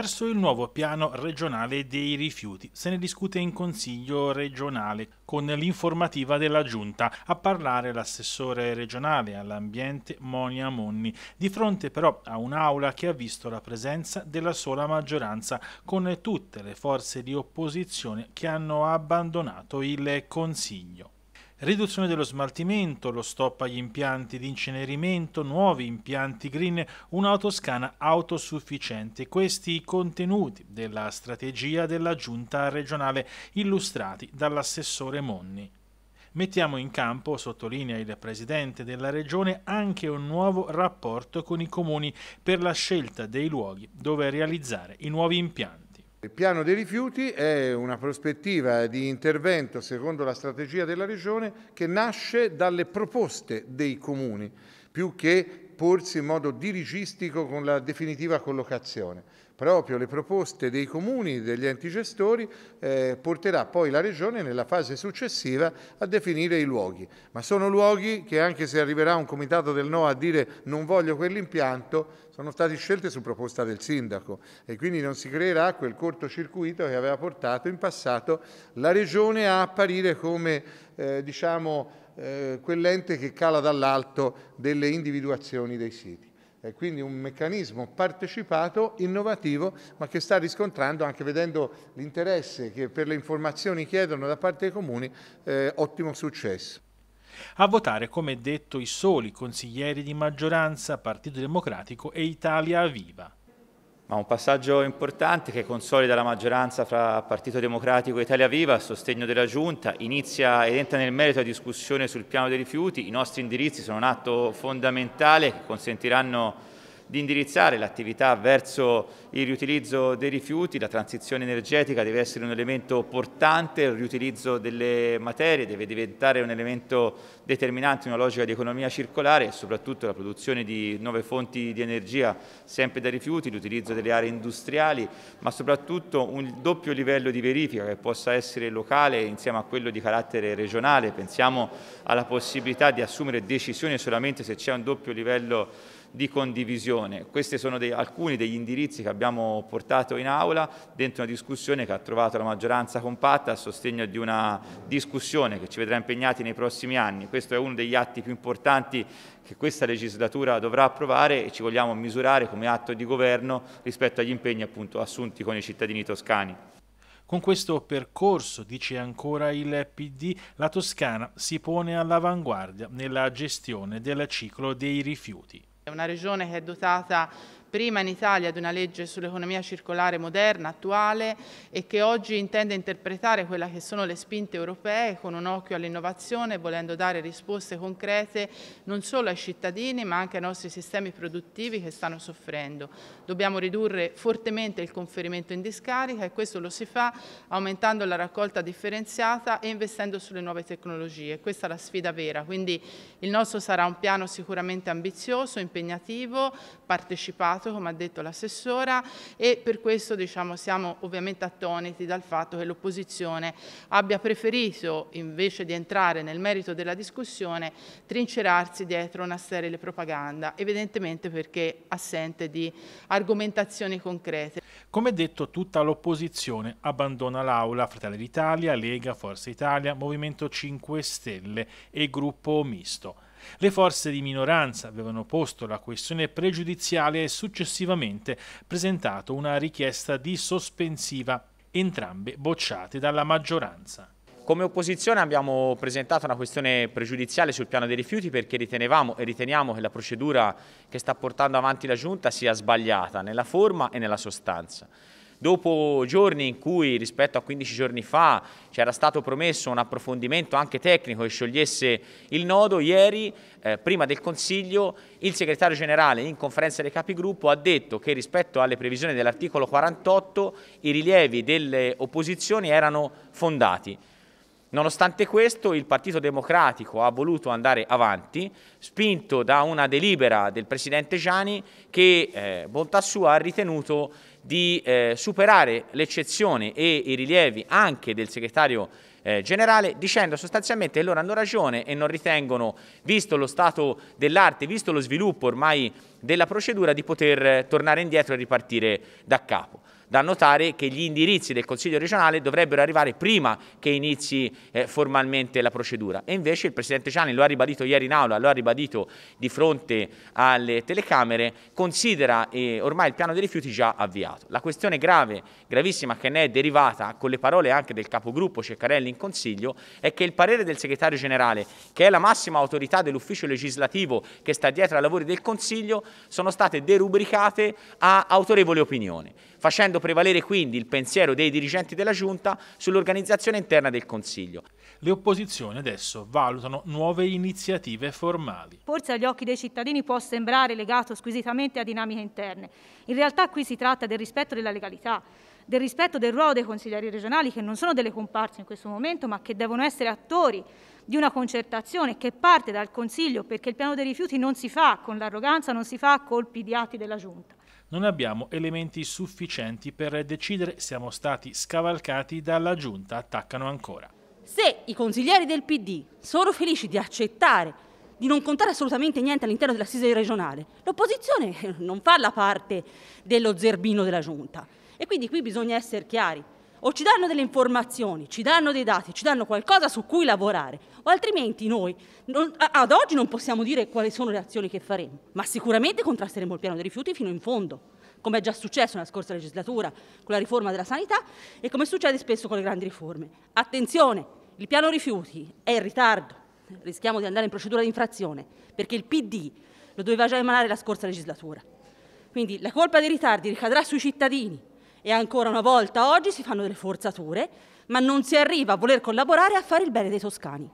verso il nuovo piano regionale dei rifiuti. Se ne discute in Consiglio regionale con l'informativa della Giunta. A parlare l'assessore regionale all'ambiente Monia Monni, di fronte però a un'aula che ha visto la presenza della sola maggioranza con tutte le forze di opposizione che hanno abbandonato il Consiglio riduzione dello smaltimento, lo stop agli impianti di incenerimento, nuovi impianti green, una Toscana autosufficiente. Questi i contenuti della strategia della giunta regionale illustrati dall'assessore Monni. Mettiamo in campo, sottolinea il presidente della regione, anche un nuovo rapporto con i comuni per la scelta dei luoghi dove realizzare i nuovi impianti. Il piano dei rifiuti è una prospettiva di intervento secondo la strategia della Regione che nasce dalle proposte dei comuni, più che porsi in modo dirigistico con la definitiva collocazione proprio le proposte dei comuni e degli enti gestori eh, porterà poi la Regione nella fase successiva a definire i luoghi. Ma sono luoghi che anche se arriverà un comitato del no a dire non voglio quell'impianto, sono stati scelti su proposta del sindaco e quindi non si creerà quel cortocircuito che aveva portato in passato la Regione a apparire come eh, diciamo, eh, quell'ente che cala dall'alto delle individuazioni dei siti è quindi un meccanismo partecipato, innovativo, ma che sta riscontrando, anche vedendo l'interesse che per le informazioni chiedono da parte dei comuni, eh, ottimo successo. A votare, come detto, i soli consiglieri di maggioranza, Partito Democratico e Italia Viva. Ma un passaggio importante che consolida la maggioranza fra Partito Democratico e Italia Viva a sostegno della Giunta, inizia ed entra nel merito la discussione sul piano dei rifiuti, i nostri indirizzi sono un atto fondamentale che consentiranno di indirizzare l'attività verso il riutilizzo dei rifiuti, la transizione energetica deve essere un elemento portante, il riutilizzo delle materie deve diventare un elemento determinante in una logica di economia circolare e soprattutto la produzione di nuove fonti di energia sempre da rifiuti, l'utilizzo delle aree industriali, ma soprattutto un doppio livello di verifica che possa essere locale insieme a quello di carattere regionale. Pensiamo alla possibilità di assumere decisioni solamente se c'è un doppio livello di di condivisione. Questi sono dei, alcuni degli indirizzi che abbiamo portato in aula dentro una discussione che ha trovato la maggioranza compatta a sostegno di una discussione che ci vedrà impegnati nei prossimi anni. Questo è uno degli atti più importanti che questa legislatura dovrà approvare e ci vogliamo misurare come atto di governo rispetto agli impegni appunto, assunti con i cittadini toscani. Con questo percorso, dice ancora il PD, la Toscana si pone all'avanguardia nella gestione del ciclo dei rifiuti una regione che è dotata prima in Italia di una legge sull'economia circolare moderna, attuale e che oggi intende interpretare quelle che sono le spinte europee con un occhio all'innovazione, volendo dare risposte concrete non solo ai cittadini ma anche ai nostri sistemi produttivi che stanno soffrendo. Dobbiamo ridurre fortemente il conferimento in discarica e questo lo si fa aumentando la raccolta differenziata e investendo sulle nuove tecnologie. Questa è la sfida vera, quindi il nostro sarà un piano sicuramente ambizioso, impegnativo, partecipato stato, come ha detto l'assessora, e per questo diciamo, siamo ovviamente attoniti dal fatto che l'opposizione abbia preferito, invece di entrare nel merito della discussione, trincerarsi dietro una sterile propaganda, evidentemente perché assente di argomentazioni concrete. Come detto, tutta l'opposizione abbandona l'Aula, Fratelli d'Italia, Lega, Forza Italia, Movimento 5 Stelle e Gruppo Misto. Le forze di minoranza avevano posto la questione pregiudiziale e successivamente presentato una richiesta di sospensiva, entrambe bocciate dalla maggioranza. Come opposizione abbiamo presentato una questione pregiudiziale sul piano dei rifiuti perché ritenevamo e riteniamo che la procedura che sta portando avanti la Giunta sia sbagliata nella forma e nella sostanza. Dopo giorni in cui rispetto a 15 giorni fa c'era stato promesso un approfondimento anche tecnico che sciogliesse il nodo, ieri eh, prima del Consiglio il segretario generale in conferenza dei capigruppo ha detto che rispetto alle previsioni dell'articolo 48 i rilievi delle opposizioni erano fondati. Nonostante questo il Partito Democratico ha voluto andare avanti, spinto da una delibera del Presidente Gianni che, eh, bontà sua, ha ritenuto di eh, superare l'eccezione e i rilievi anche del segretario eh, generale dicendo sostanzialmente che loro hanno ragione e non ritengono, visto lo stato dell'arte, visto lo sviluppo ormai della procedura, di poter eh, tornare indietro e ripartire da capo da notare che gli indirizzi del Consiglio regionale dovrebbero arrivare prima che inizi eh, formalmente la procedura. E invece il Presidente Gianni lo ha ribadito ieri in aula, lo ha ribadito di fronte alle telecamere, considera eh, ormai il piano dei rifiuti già avviato. La questione grave, gravissima, che ne è derivata con le parole anche del capogruppo Ceccarelli in Consiglio, è che il parere del Segretario Generale, che è la massima autorità dell'ufficio legislativo che sta dietro ai lavori del Consiglio, sono state derubricate a autorevole opinione facendo prevalere quindi il pensiero dei dirigenti della Giunta sull'organizzazione interna del Consiglio. Le opposizioni adesso valutano nuove iniziative formali. Forse agli occhi dei cittadini può sembrare legato squisitamente a dinamiche interne. In realtà qui si tratta del rispetto della legalità, del rispetto del ruolo dei consiglieri regionali che non sono delle comparse in questo momento ma che devono essere attori di una concertazione che parte dal Consiglio perché il piano dei rifiuti non si fa con l'arroganza, non si fa a colpi di atti della Giunta non abbiamo elementi sufficienti per decidere, siamo stati scavalcati dalla giunta, attaccano ancora. Se i consiglieri del PD sono felici di accettare di non contare assolutamente niente all'interno dell'assise regionale, l'opposizione non fa la parte dello zerbino della giunta. E quindi qui bisogna essere chiari o ci danno delle informazioni, ci danno dei dati, ci danno qualcosa su cui lavorare, o altrimenti noi non, ad oggi non possiamo dire quali sono le azioni che faremo, ma sicuramente contrasteremo il piano dei rifiuti fino in fondo, come è già successo nella scorsa legislatura con la riforma della sanità e come succede spesso con le grandi riforme. Attenzione, il piano rifiuti è in ritardo, rischiamo di andare in procedura di infrazione, perché il PD lo doveva già emanare la scorsa legislatura. Quindi la colpa dei ritardi ricadrà sui cittadini, e ancora una volta oggi si fanno delle forzature, ma non si arriva a voler collaborare a fare il bene dei toscani.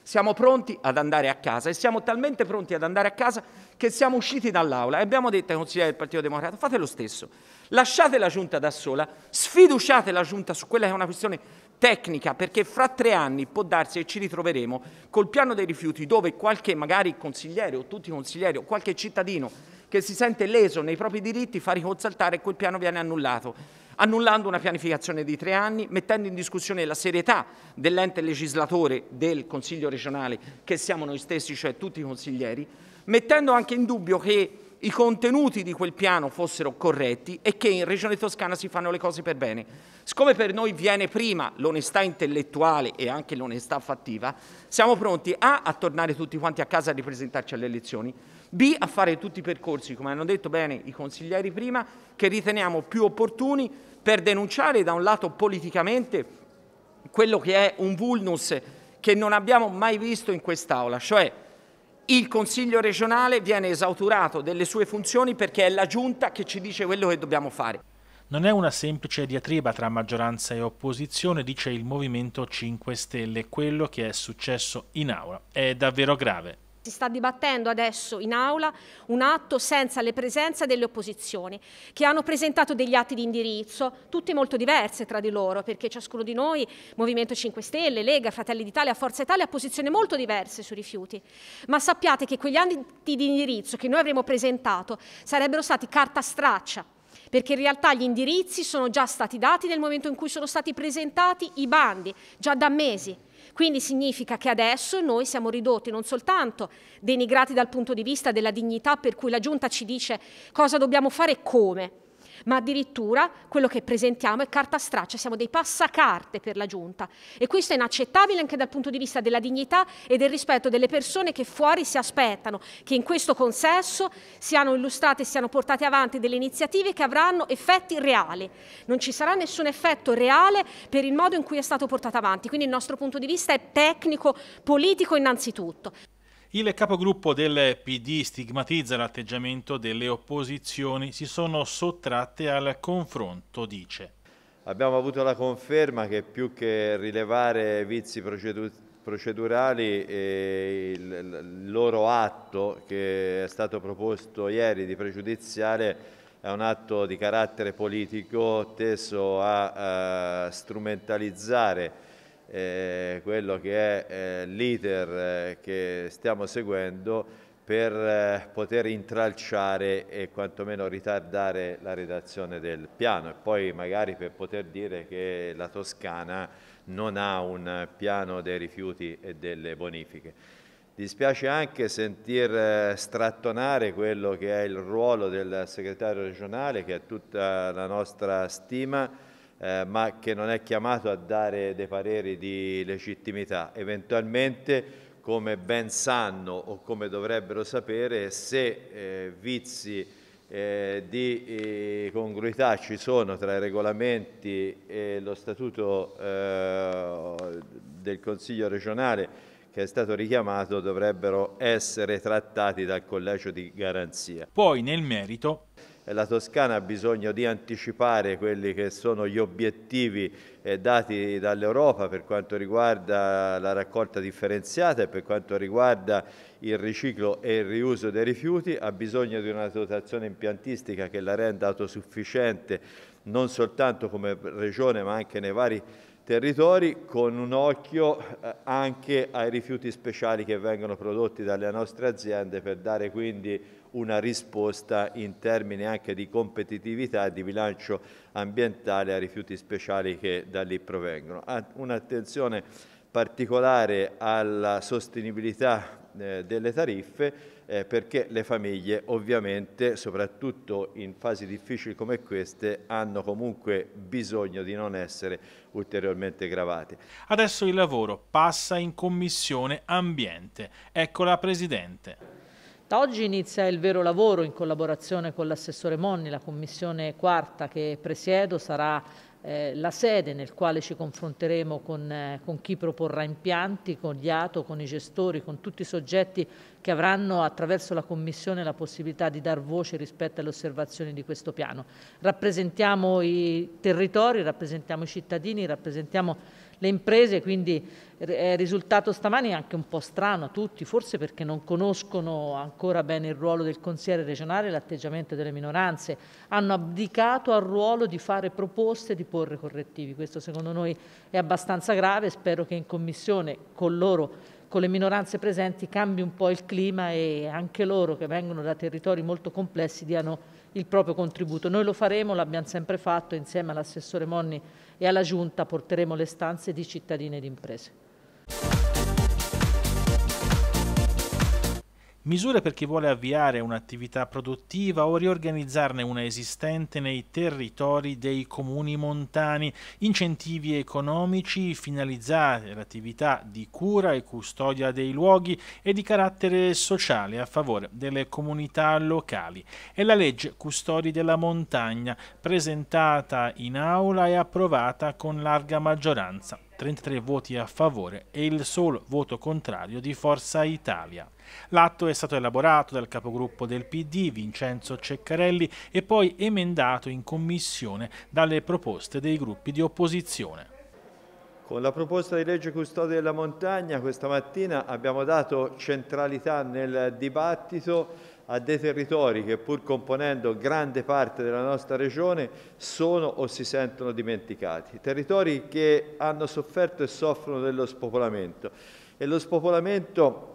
Siamo pronti ad andare a casa e siamo talmente pronti ad andare a casa che siamo usciti dall'aula e abbiamo detto ai consiglieri del Partito Democratico fate lo stesso, lasciate la giunta da sola, sfiduciate la giunta su quella che è una questione tecnica perché fra tre anni può darsi e ci ritroveremo col piano dei rifiuti dove qualche magari consigliere o tutti i consiglieri o qualche cittadino che si sente leso nei propri diritti fa riconsaltare e quel piano viene annullato annullando una pianificazione di tre anni, mettendo in discussione la serietà dell'ente legislatore del Consiglio regionale, che siamo noi stessi, cioè tutti i consiglieri, mettendo anche in dubbio che i contenuti di quel piano fossero corretti e che in Regione Toscana si fanno le cose per bene. Siccome per noi viene prima l'onestà intellettuale e anche l'onestà fattiva, siamo pronti A a tornare tutti quanti a casa a ripresentarci alle elezioni, B a fare tutti i percorsi, come hanno detto bene i consiglieri prima, che riteniamo più opportuni per denunciare da un lato politicamente quello che è un vulnus che non abbiamo mai visto in quest'Aula, cioè il Consiglio regionale viene esautorato delle sue funzioni perché è la Giunta che ci dice quello che dobbiamo fare. Non è una semplice diatriba tra maggioranza e opposizione, dice il Movimento 5 Stelle. Quello che è successo in aula è davvero grave. Si sta dibattendo adesso in aula un atto senza le presenze delle opposizioni, che hanno presentato degli atti di indirizzo, tutti molto diversi tra di loro, perché ciascuno di noi, Movimento 5 Stelle, Lega, Fratelli d'Italia, Forza Italia, ha posizioni molto diverse sui rifiuti. Ma sappiate che quegli atti di indirizzo che noi avremmo presentato sarebbero stati carta straccia, perché in realtà gli indirizzi sono già stati dati nel momento in cui sono stati presentati i bandi, già da mesi. Quindi significa che adesso noi siamo ridotti non soltanto denigrati dal punto di vista della dignità per cui la Giunta ci dice cosa dobbiamo fare e come, ma addirittura quello che presentiamo è carta straccia, siamo dei passacarte per la giunta e questo è inaccettabile anche dal punto di vista della dignità e del rispetto delle persone che fuori si aspettano che in questo consesso siano illustrate e siano portate avanti delle iniziative che avranno effetti reali. Non ci sarà nessun effetto reale per il modo in cui è stato portato avanti, quindi il nostro punto di vista è tecnico, politico innanzitutto. Il capogruppo del PD stigmatizza l'atteggiamento delle opposizioni, si sono sottratte al confronto, dice. Abbiamo avuto la conferma che più che rilevare vizi procedurali e eh, il loro atto che è stato proposto ieri di pregiudiziale è un atto di carattere politico teso a, a eh, strumentalizzare eh, quello che è eh, l'iter eh, che stiamo seguendo per eh, poter intralciare e quantomeno ritardare la redazione del piano e poi magari per poter dire che la Toscana non ha un piano dei rifiuti e delle bonifiche. Dispiace anche sentir eh, strattonare quello che è il ruolo del segretario regionale, che ha tutta la nostra stima, eh, ma che non è chiamato a dare dei pareri di legittimità. Eventualmente, come ben sanno o come dovrebbero sapere, se eh, vizi eh, di eh, congruità ci sono tra i regolamenti e lo statuto eh, del Consiglio regionale che è stato richiamato dovrebbero essere trattati dal collegio di garanzia. Poi nel merito la Toscana ha bisogno di anticipare quelli che sono gli obiettivi eh, dati dall'Europa per quanto riguarda la raccolta differenziata e per quanto riguarda il riciclo e il riuso dei rifiuti, ha bisogno di una dotazione impiantistica che la renda autosufficiente non soltanto come regione ma anche nei vari territori con un occhio eh, anche ai rifiuti speciali che vengono prodotti dalle nostre aziende per dare quindi una risposta in termini anche di competitività e di bilancio ambientale a rifiuti speciali che da lì provengono. Un'attenzione particolare alla sostenibilità eh, delle tariffe eh, perché le famiglie ovviamente, soprattutto in fasi difficili come queste, hanno comunque bisogno di non essere ulteriormente gravate. Adesso il lavoro passa in Commissione Ambiente. Ecco la Presidente. Da oggi inizia il vero lavoro in collaborazione con l'assessore Monni, la commissione quarta che presiedo sarà eh, la sede nel quale ci confronteremo con, eh, con, chi proporrà impianti, con gli ATO, con i gestori, con tutti i soggetti che avranno attraverso la Commissione la possibilità di dar voce rispetto alle osservazioni di questo piano. Rappresentiamo i territori, rappresentiamo i cittadini, rappresentiamo le imprese quindi è risultato stamani anche un po' strano a tutti, forse perché non conoscono ancora bene il ruolo del consigliere regionale e l'atteggiamento delle minoranze, hanno abdicato al ruolo di fare proposte e di porre correttivi. Questo secondo noi è abbastanza grave, spero che in Commissione con loro con le minoranze presenti cambi un po' il clima e anche loro che vengono da territori molto complessi diano il proprio contributo. Noi lo faremo, l'abbiamo sempre fatto insieme all'assessore Monni e alla Giunta porteremo le stanze di cittadini ed imprese. misure per chi vuole avviare un'attività produttiva o riorganizzarne una esistente nei territori dei comuni montani, incentivi economici finalizzati all'attività di cura e custodia dei luoghi e di carattere sociale a favore delle comunità locali e la legge Custodi della montagna presentata in aula e approvata con larga maggioranza. 33 voti a favore e il solo voto contrario di Forza Italia. L'atto è stato elaborato dal capogruppo del PD Vincenzo Ceccarelli e poi emendato in commissione dalle proposte dei gruppi di opposizione. Con la proposta di legge custode della montagna questa mattina abbiamo dato centralità nel dibattito a dei territori che pur componendo grande parte della nostra regione sono o si sentono dimenticati, territori che hanno sofferto e soffrono dello spopolamento e lo spopolamento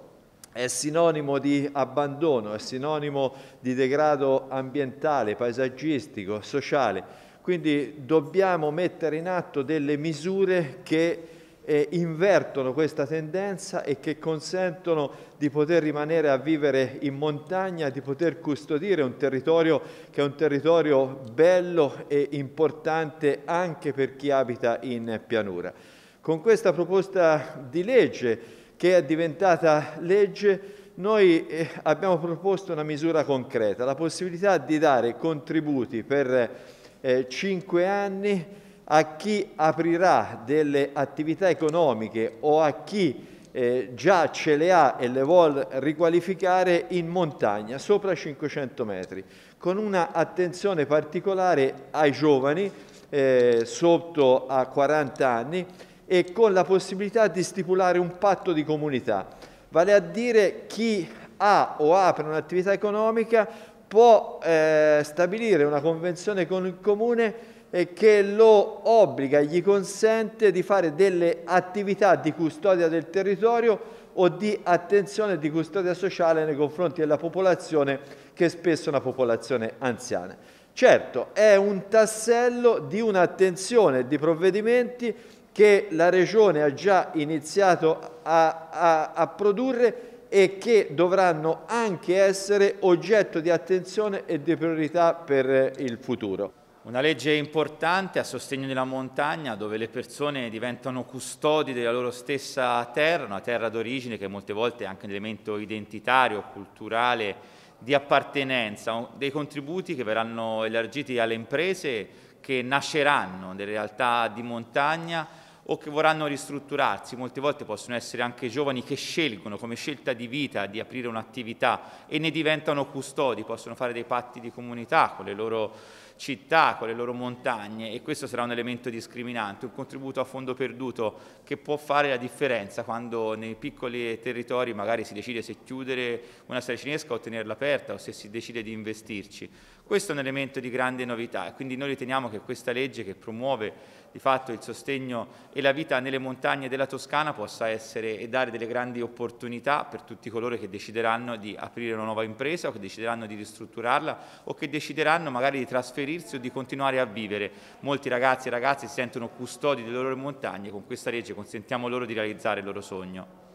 è sinonimo di abbandono, è sinonimo di degrado ambientale, paesaggistico, sociale, quindi dobbiamo mettere in atto delle misure che eh, invertono questa tendenza e che consentono di poter rimanere a vivere in montagna, di poter custodire un territorio che è un territorio bello e importante anche per chi abita in pianura. Con questa proposta di legge che è diventata legge, noi eh, abbiamo proposto una misura concreta, la possibilità di dare contributi per eh, 5 anni a chi aprirà delle attività economiche o a chi eh, già ce le ha e le vuole riqualificare in montagna, sopra 500 metri, con una attenzione particolare ai giovani eh, sotto a 40 anni e con la possibilità di stipulare un patto di comunità, vale a dire chi ha o apre un'attività economica può eh, stabilire una convenzione con il comune e che lo obbliga, gli consente di fare delle attività di custodia del territorio o di attenzione di custodia sociale nei confronti della popolazione che è spesso una popolazione anziana. Certo, è un tassello di un'attenzione di provvedimenti che la Regione ha già iniziato a, a, a produrre e che dovranno anche essere oggetto di attenzione e di priorità per il futuro. Una legge importante a sostegno della montagna dove le persone diventano custodi della loro stessa terra, una terra d'origine che molte volte è anche un elemento identitario, culturale, di appartenenza, dei contributi che verranno elargiti alle imprese che nasceranno nelle realtà di montagna o che vorranno ristrutturarsi, molte volte possono essere anche giovani che scelgono come scelta di vita di aprire un'attività e ne diventano custodi, possono fare dei patti di comunità con le loro città, con le loro montagne e questo sarà un elemento discriminante, un contributo a fondo perduto che può fare la differenza quando nei piccoli territori magari si decide se chiudere una sala cinesca o tenerla aperta o se si decide di investirci. Questo è un elemento di grande novità e quindi noi riteniamo che questa legge che promuove di fatto il sostegno e la vita nelle montagne della Toscana possa essere e dare delle grandi opportunità per tutti coloro che decideranno di aprire una nuova impresa o che decideranno di ristrutturarla o che decideranno magari di trasferirsi o di continuare a vivere. Molti ragazzi e ragazze si sentono custodi delle loro montagne, e con questa legge consentiamo loro di realizzare il loro sogno.